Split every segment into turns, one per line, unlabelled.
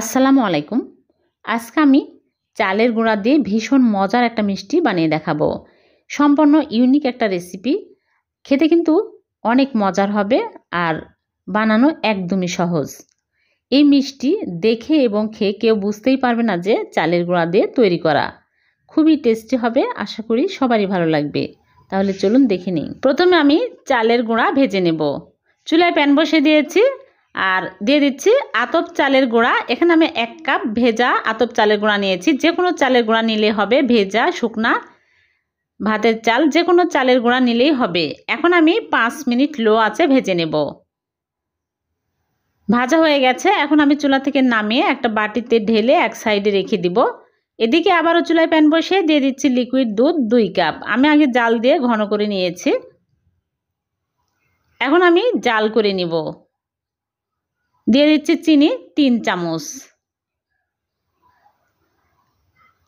আসসালামু আলাইকুম আজকে আমি চালের গুঁড়া দিয়ে ভীষণ মজার একটা মিষ্টি বানিয়ে দেখাবো সম্পূর্ণ ইউনিক একটা রেসিপি খেতে কিন্তু অনেক মজার হবে আর বানানো একদমই সহজ এই মিষ্টি দেখে এবং খেয়ে কেউ বুঝতেই পারবে না যে চালের গুঁড়া দিয়ে তৈরি করা খুবই টেস্টি হবে আশা করি সবারই ভালো লাগবে তাহলে চলুন দেখে নিই প্রথমে আমি চালের গুঁড়া ভেজে নেব চুলায় প্যান বসে দিয়েছি আর দিয়ে দিচ্ছি আতপ চালের গুঁড়া এখানে আমি এক কাপ ভেজা আতপ চালের গুঁড়া নিয়েছি যে কোনো চালের গুঁড়া নিলে হবে ভেজা শুকনা ভাতের চাল যে কোনো চালের গুঁড়া নিলেই হবে এখন আমি পাঁচ মিনিট লো আছে ভেজে নেব ভাজা হয়ে গেছে এখন আমি চুলা থেকে নামিয়ে একটা বাটিতে ঢেলে এক সাইডে রেখে দিব এদিকে আবারও চুলায় প্যান বসিয়ে দিয়ে দিচ্ছি লিকুইড দুধ দুই কাপ আমি আগে জাল দিয়ে ঘন করে নিয়েছি এখন আমি জাল করে নিব দিয়ে দিচ্ছি চিনি তিন চামচ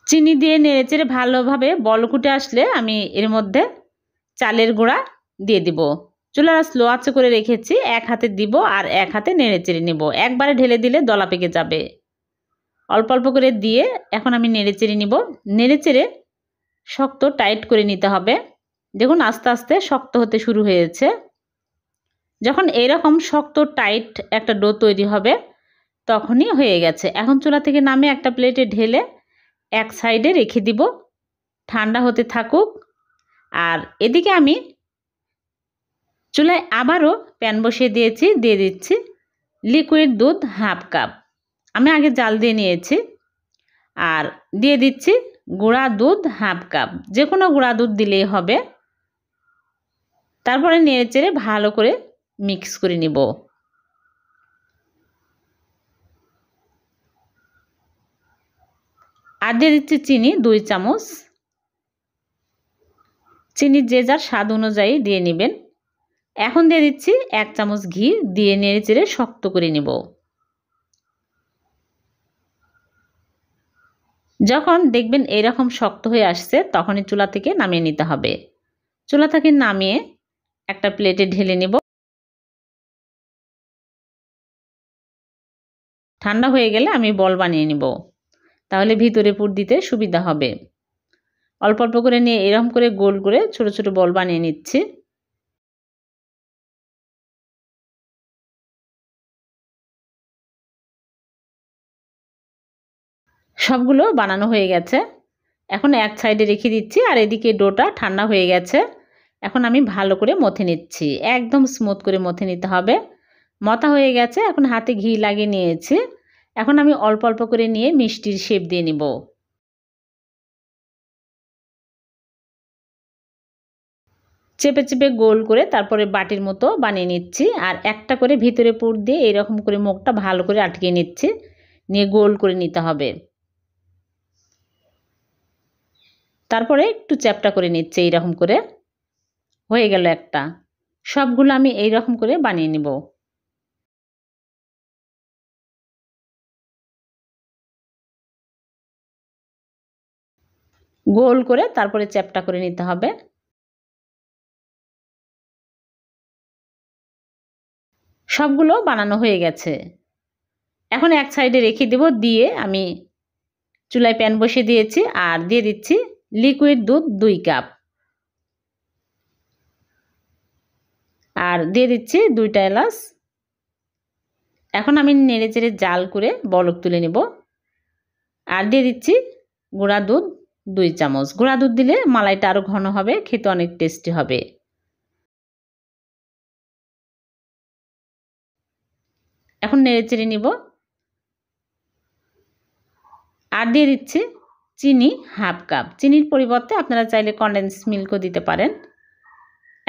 চিনি দিয়ে নেড়েচেড়ে ভালোভাবে বলকুটে আসলে আমি এর মধ্যে চালের গুঁড়া দিয়ে দিব চুলার স্লো আছে করে রেখেছি এক হাতে দিব আর এক হাতে নেড়েচেড়ে নেব একবারে ঢেলে দিলে দলা পেকে যাবে অল্প অল্প করে দিয়ে এখন আমি নেড়েচেড়ে নিব নেড়েচেড়ে শক্ত টাইট করে নিতে হবে দেখুন আস্তে আস্তে শক্ত হতে শুরু হয়েছে যখন এরকম শক্ত টাইট একটা ডো তৈরি হবে তখনই হয়ে গেছে এখন চুলা থেকে নামে একটা প্লেটে ঢেলে এক সাইডে রেখে দিব ঠান্ডা হতে থাকুক আর এদিকে আমি চুলায় আবারও প্যান বসিয়ে দিয়েছি দিয়ে দিচ্ছি লিকুইড দুধ হাফ কাপ আমি আগে জাল দিয়ে নিয়েছি আর দিয়ে দিচ্ছি গুঁড়া দুধ হাফ কাপ যে কোনো গুঁড়া দুধ দিলেই হবে তারপরে নেড়ে চেড়ে ভালো করে মিক্স করে নিব আর দিয়ে দিচ্ছি চিনি দুই চামচ চিনি যে যার স্বাদ অনুযায়ী দিয়ে নেবেন এখন দিয়ে দিচ্ছি এক চামচ ঘি দিয়ে নেড়ে চেড়ে শক্ত করে নেব যখন দেখবেন এরকম শক্ত হয়ে আসছে তখনই চুলা থেকে নামিয়ে নিতে হবে চুলা থেকে নামিয়ে একটা প্লেটে ঢেলে নেব ঠান্ডা হয়ে গেলে আমি বল বানিয়ে নিব তাহলে ভিতরে পুর দিতে সুবিধা হবে অল্প অল্প করে নিয়ে এরকম করে গোল করে ছোট ছোট বল বানিয়ে নিচ্ছি সবগুলো বানানো হয়ে গেছে এখন এক সাইডে রেখে দিচ্ছি আর এদিকে ডোটা ঠান্ডা হয়ে গেছে এখন আমি ভালো করে মথে নিচ্ছি একদম স্মুথ করে মথে নিতে হবে মতা হয়ে গেছে এখন হাতে ঘি লাগিয়ে নিয়েছি এখন আমি অল্প অল্প করে নিয়ে মিষ্টির শেপ দিয়ে নিব চেপে চেপে গোল করে তারপরে বাটির মতো বানিয়ে নিচ্ছি আর একটা করে ভিতরে পুর দিয়ে এরকম করে মুখটা ভালো করে আটকে নিচ্ছি নিয়ে গোল করে নিতে হবে তারপরে একটু চ্যাপটা করে নিচ্ছে এইরকম করে হয়ে গেল একটা সবগুলো আমি এইরকম করে বানিয়ে নেবো গোল করে তারপরে চ্যাপটা করে নিতে হবে সবগুলো বানানো হয়ে গেছে এখন এক সাইডে রেখে দেব দিয়ে আমি চুলায় প্যান বসে দিয়েছি আর দিয়ে দিচ্ছি লিকুইড দুধ দুই কাপ আর দিয়ে দিচ্ছি দুইটা এলাচ এখন আমি নেড়ে চেড়ে জাল করে বলক তুলে নেব আর দিয়ে দিচ্ছি গুঁড়া দুধ দুই চামচ গুঁড়া দুধ দিলে মালাইটা আরও ঘন হবে খেতে অনেক টেস্টি হবে এখন নেড়ে চেড়ে নিব আর দিয়ে দিচ্ছি চিনি হাফ কাপ চিনির পরিবর্তে আপনারা চাইলে কন্ডেন্স মিল্কও দিতে পারেন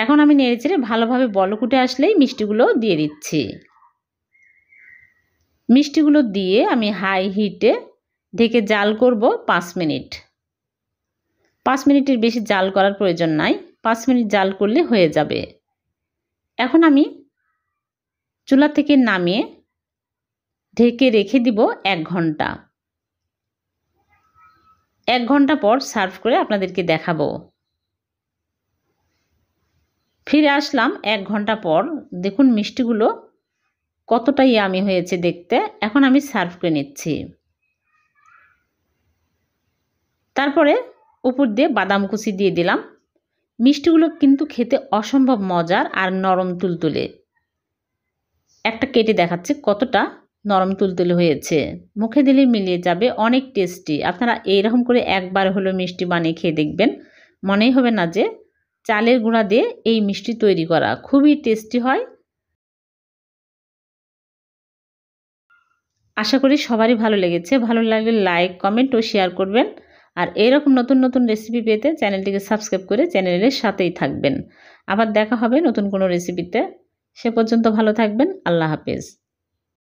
এখন আমি নেড়ে চেড়ে ভালোভাবে বলকুটে আসলেই মিষ্টিগুলো দিয়ে দিচ্ছি মিষ্টিগুলো দিয়ে আমি হাই হিটে ঢেকে জাল করব পাঁচ মিনিট পাঁচ মিনিটের বেশি জাল করার প্রয়োজন নাই পাঁচ মিনিট জাল করলে হয়ে যাবে এখন আমি চুলা থেকে নামিয়ে ঢেকে রেখে দিব এক ঘন্টা এক ঘন্টা পর সার্ভ করে আপনাদেরকে দেখাবো ফিরে আসলাম এক ঘন্টা পর দেখুন মিষ্টিগুলো কতটা ইয়ামি হয়েছে দেখতে এখন আমি সার্ভ করে নিচ্ছি তারপরে উপর দিয়ে বাদাম কুচি দিয়ে দিলাম মিষ্টিগুলো কিন্তু খেতে অসম্ভব মজার আর নরম তুলতুলে একটা কেটে দেখাচ্ছে কতটা নরম তুলতুলে হয়েছে মুখে দিলে মিলিয়ে যাবে অনেক টেস্টি আপনারা এইরকম করে একবার হলো মিষ্টি বানিয়ে খেয়ে দেখবেন মনেই হবে না যে চালের গুঁড়া দিয়ে এই মিষ্টি তৈরি করা খুবই টেস্টি হয় আশা করি সবারই ভালো লেগেছে ভালো লাগলে লাইক কমেন্ট ও শেয়ার করবেন আর এরকম নতুন নতুন রেসিপি পেতে চ্যানেলটিকে সাবস্ক্রাইব করে চ্যানেলের সাথেই থাকবেন আবার দেখা হবে নতুন কোনো রেসিপিতে সে পর্যন্ত ভালো থাকবেন আল্লাহ হাফেজ